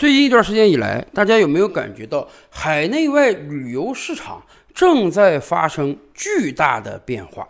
最近一段时间以来，大家有没有感觉到海内外旅游市场正在发生巨大的变化？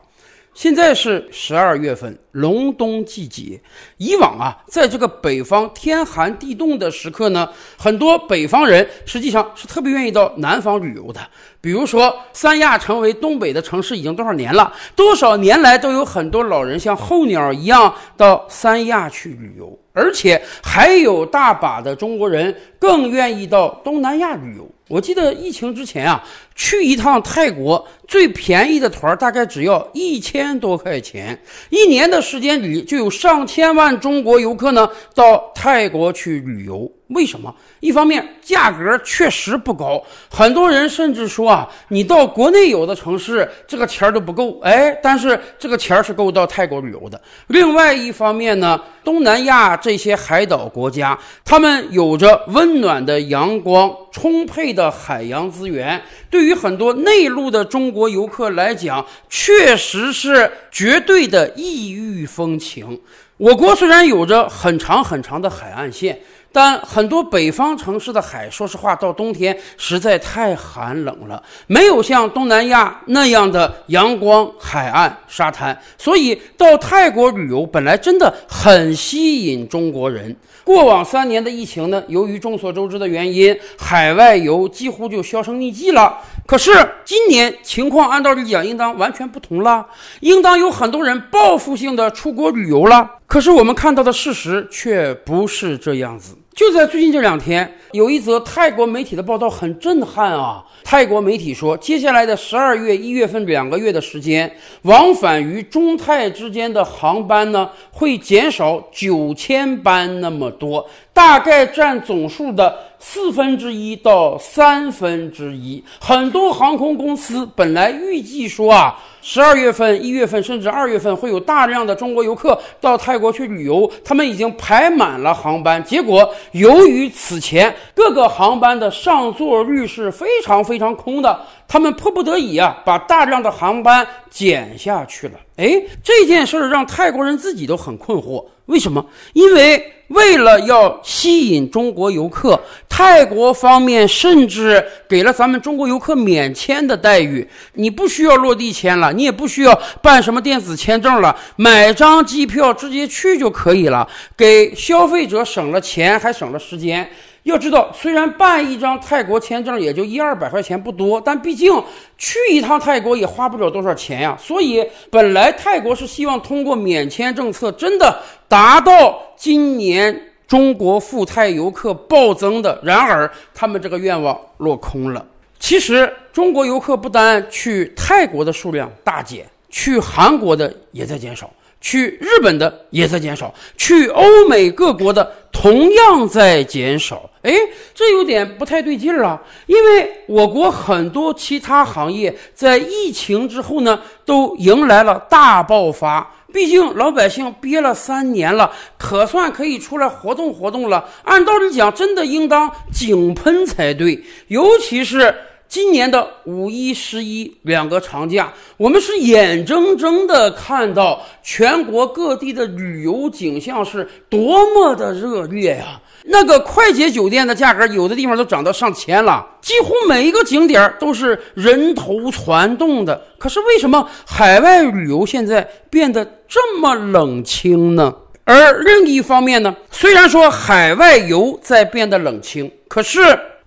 现在是十二月份，隆冬季节。以往啊，在这个北方天寒地冻的时刻呢，很多北方人实际上是特别愿意到南方旅游的。比如说，三亚成为东北的城市已经多少年了？多少年来都有很多老人像候鸟一样到三亚去旅游，而且还有大把的中国人更愿意到东南亚旅游。我记得疫情之前啊，去一趟泰国最便宜的团儿大概只要一千多块钱，一年的时间里就有上千万中国游客呢到泰国去旅游。为什么？一方面价格确实不高，很多人甚至说啊，你到国内有的城市这个钱儿都不够，哎，但是这个钱儿是够到泰国旅游的。另外一方面呢，东南亚这些海岛国家，他们有着温暖的阳光、充沛的海洋资源，对于很多内陆的中国游客来讲，确实是绝对的异域风情。我国虽然有着很长很长的海岸线。但很多北方城市的海，说实话，到冬天实在太寒冷了，没有像东南亚那样的阳光、海岸、沙滩，所以到泰国旅游本来真的很吸引中国人。过往三年的疫情呢，由于众所周知的原因，海外游几乎就销声匿迹了。可是今年情况按道理讲应当完全不同了，应当有很多人报复性的出国旅游了。可是我们看到的事实却不是这样子。就在最近这两天，有一则泰国媒体的报道很震撼啊！泰国媒体说，接下来的十二月、一月份两个月的时间，往返于中泰之间的航班呢，会减少九千班那么多，大概占总数的四分之一到三分之一。很多航空公司本来预计说啊。十二月份、一月份甚至二月份，会有大量的中国游客到泰国去旅游，他们已经排满了航班。结果，由于此前各个航班的上座率是非常非常空的。他们迫不得已啊，把大量的航班减下去了。哎，这件事儿让泰国人自己都很困惑，为什么？因为为了要吸引中国游客，泰国方面甚至给了咱们中国游客免签的待遇，你不需要落地签了，你也不需要办什么电子签证了，买张机票直接去就可以了，给消费者省了钱，还省了时间。要知道，虽然办一张泰国签证也就一二百块钱不多，但毕竟去一趟泰国也花不了多少钱呀。所以，本来泰国是希望通过免签政策，真的达到今年中国赴泰游客暴增的。然而，他们这个愿望落空了。其实，中国游客不单去泰国的数量大减，去韩国的也在减少。去日本的也在减少，去欧美各国的同样在减少。哎，这有点不太对劲儿啊！因为我国很多其他行业在疫情之后呢，都迎来了大爆发。毕竟老百姓憋了三年了，可算可以出来活动活动了。按道理讲，真的应当井喷才对，尤其是。今年的五一、十一两个长假，我们是眼睁睁的看到全国各地的旅游景象是多么的热烈呀！那个快捷酒店的价格，有的地方都涨到上千了，几乎每一个景点都是人头攒动的。可是为什么海外旅游现在变得这么冷清呢？而另一方面呢，虽然说海外游在变得冷清，可是。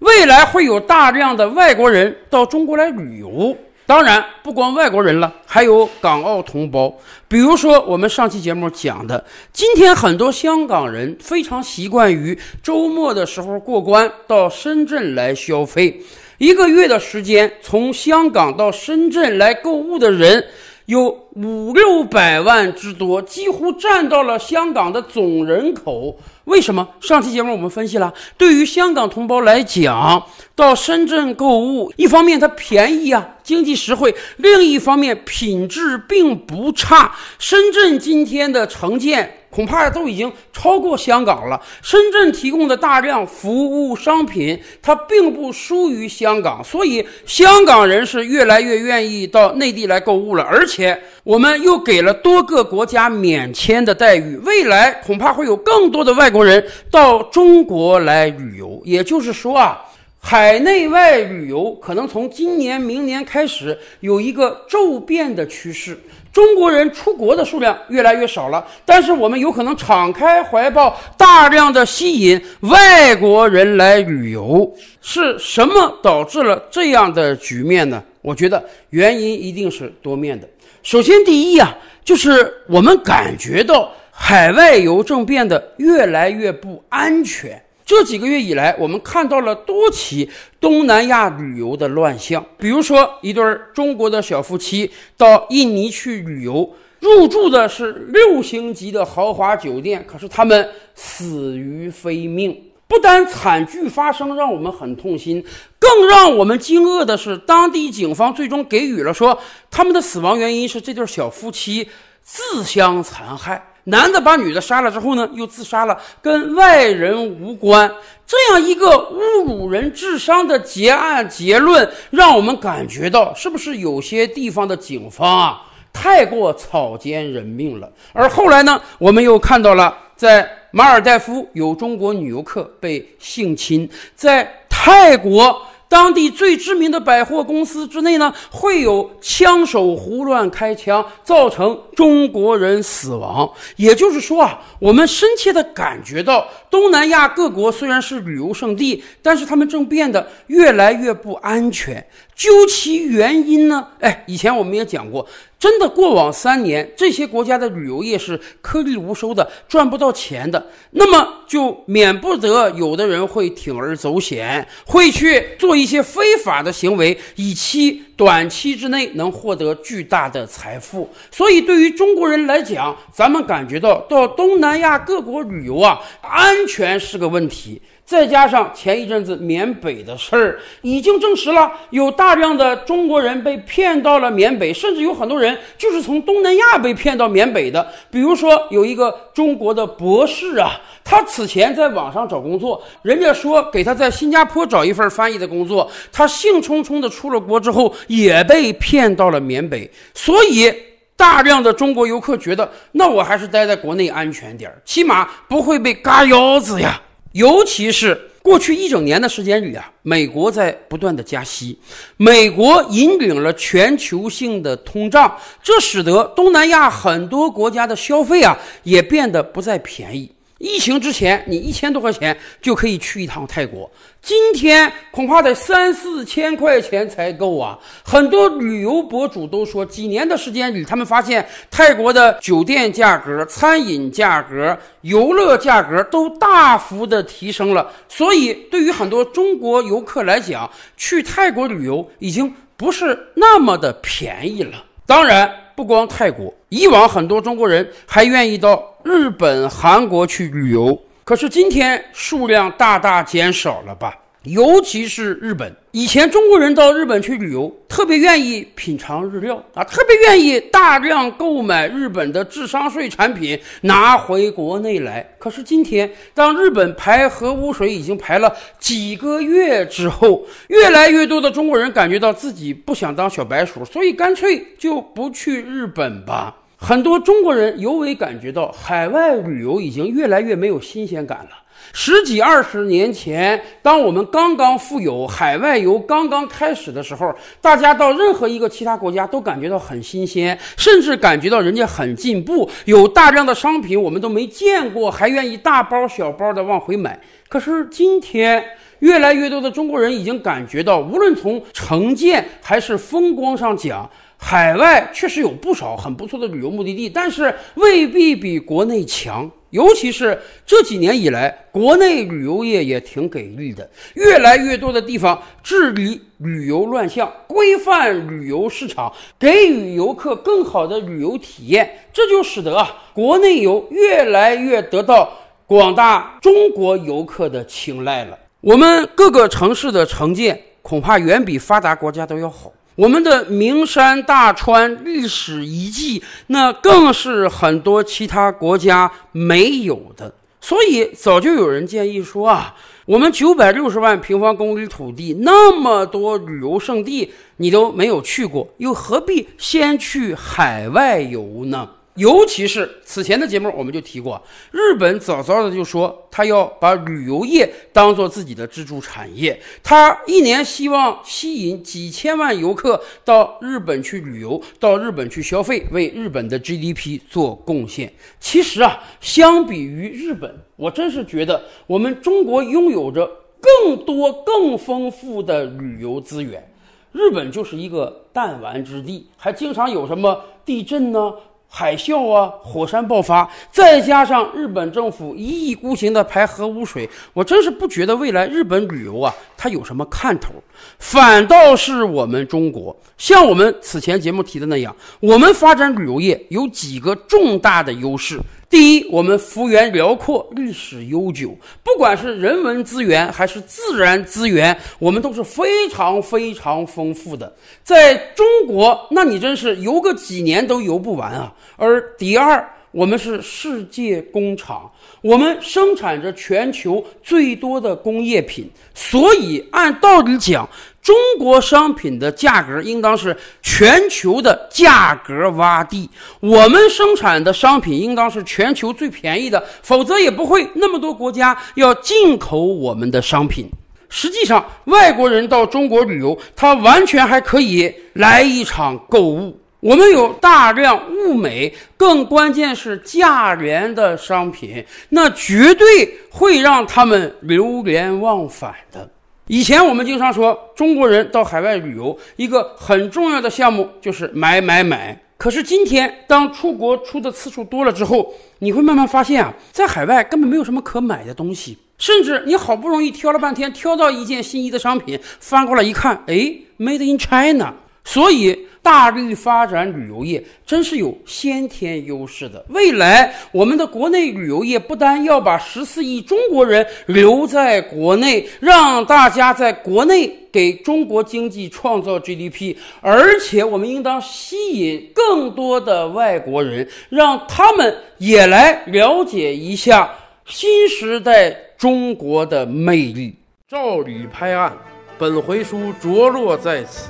未来会有大量的外国人到中国来旅游，当然不光外国人了，还有港澳同胞。比如说，我们上期节目讲的，今天很多香港人非常习惯于周末的时候过关到深圳来消费。一个月的时间，从香港到深圳来购物的人有五六百万之多，几乎占到了香港的总人口。为什么上期节目我们分析了，对于香港同胞来讲，到深圳购物，一方面它便宜啊，经济实惠；另一方面品质并不差。深圳今天的城建。恐怕都已经超过香港了。深圳提供的大量服务商品，它并不输于香港，所以香港人是越来越愿意到内地来购物了。而且我们又给了多个国家免签的待遇，未来恐怕会有更多的外国人到中国来旅游。也就是说啊，海内外旅游可能从今年、明年开始有一个骤变的趋势。中国人出国的数量越来越少了，但是我们有可能敞开怀抱，大量的吸引外国人来旅游，是什么导致了这样的局面呢？我觉得原因一定是多面的。首先，第一啊，就是我们感觉到海外邮政变得越来越不安全。这几个月以来，我们看到了多起东南亚旅游的乱象。比如说，一对儿中国的小夫妻到印尼去旅游，入住的是六星级的豪华酒店，可是他们死于非命。不单惨剧发生让我们很痛心，更让我们惊愕的是，当地警方最终给予了说他们的死亡原因是这对小夫妻自相残害，男的把女的杀了之后呢，又自杀了，跟外人无关。这样一个侮辱人智商的结案结论，让我们感觉到是不是有些地方的警方啊太过草菅人命了。而后来呢，我们又看到了在。马尔代夫有中国女游客被性侵，在泰国当地最知名的百货公司之内呢，会有枪手胡乱开枪，造成中国人死亡。也就是说啊，我们深切的感觉到。东南亚各国虽然是旅游胜地，但是他们正变得越来越不安全。究其原因呢？哎，以前我们也讲过，真的，过往三年这些国家的旅游业是颗粒无收的，赚不到钱的。那么就免不得有的人会铤而走险，会去做一些非法的行为，以期。短期之内能获得巨大的财富，所以对于中国人来讲，咱们感觉到到东南亚各国旅游啊，安全是个问题。再加上前一阵子缅北的事儿，已经证实了有大量的中国人被骗到了缅北，甚至有很多人就是从东南亚被骗到缅北的。比如说有一个中国的博士啊，他此前在网上找工作，人家说给他在新加坡找一份翻译的工作，他兴冲冲的出了国之后，也被骗到了缅北。所以，大量的中国游客觉得，那我还是待在国内安全点儿，起码不会被嘎腰子呀。尤其是过去一整年的时间里啊，美国在不断的加息，美国引领了全球性的通胀，这使得东南亚很多国家的消费啊也变得不再便宜。疫情之前，你一千多块钱就可以去一趟泰国，今天恐怕得三四千块钱才够啊。很多旅游博主都说，几年的时间里，他们发现泰国的酒店价格、餐饮价格、游乐价格都大幅的提升了。所以，对于很多中国游客来讲，去泰国旅游已经不是那么的便宜了。当然。不光泰国，以往很多中国人还愿意到日本、韩国去旅游，可是今天数量大大减少了吧？尤其是日本。以前中国人到日本去旅游，特别愿意品尝日料啊，特别愿意大量购买日本的智商税产品拿回国内来。可是今天，当日本排核污水已经排了几个月之后，越来越多的中国人感觉到自己不想当小白鼠，所以干脆就不去日本吧。很多中国人尤为感觉到，海外旅游已经越来越没有新鲜感了。十几二十年前，当我们刚刚富有、海外游刚刚开始的时候，大家到任何一个其他国家都感觉到很新鲜，甚至感觉到人家很进步，有大量的商品我们都没见过，还愿意大包小包的往回买。可是今天，越来越多的中国人已经感觉到，无论从城建还是风光上讲。海外确实有不少很不错的旅游目的地，但是未必比国内强。尤其是这几年以来，国内旅游业也挺给力的，越来越多的地方治理旅游乱象，规范旅游市场，给予游客更好的旅游体验，这就使得啊，国内游越来越得到广大中国游客的青睐了。我们各个城市的城建恐怕远比发达国家都要好。我们的名山大川、历史遗迹，那更是很多其他国家没有的。所以，早就有人建议说啊，我们九百六十万平方公里土地那么多旅游胜地，你都没有去过，又何必先去海外游呢？尤其是此前的节目，我们就提过，日本早早的就说他要把旅游业当做自己的支柱产业，他一年希望吸引几千万游客到日本去旅游，到日本去消费，为日本的 GDP 做贡献。其实啊，相比于日本，我真是觉得我们中国拥有着更多更丰富的旅游资源，日本就是一个弹丸之地，还经常有什么地震呢？海啸啊，火山爆发，再加上日本政府一意孤行的排核污水，我真是不觉得未来日本旅游啊。它有什么看头？反倒是我们中国，像我们此前节目提的那样，我们发展旅游业有几个重大的优势。第一，我们幅员辽阔，历史悠久，不管是人文资源还是自然资源，我们都是非常非常丰富的。在中国，那你真是游个几年都游不完啊。而第二，我们是世界工厂，我们生产着全球最多的工业品，所以按道理讲，中国商品的价格应当是全球的价格洼地。我们生产的商品应当是全球最便宜的，否则也不会那么多国家要进口我们的商品。实际上，外国人到中国旅游，他完全还可以来一场购物。我们有大量物美，更关键是价廉的商品，那绝对会让他们流连忘返的。以前我们经常说中国人到海外旅游，一个很重要的项目就是买买买。可是今天，当出国出的次数多了之后，你会慢慢发现啊，在海外根本没有什么可买的东西，甚至你好不容易挑了半天挑到一件心仪的商品，翻过来一看，哎，Made in China。所以。大力发展旅游业真是有先天优势的。未来，我们的国内旅游业不单要把十四亿中国人留在国内，让大家在国内给中国经济创造 GDP，而且我们应当吸引更多的外国人，让他们也来了解一下新时代中国的魅力。照理拍案，本回书着落在此。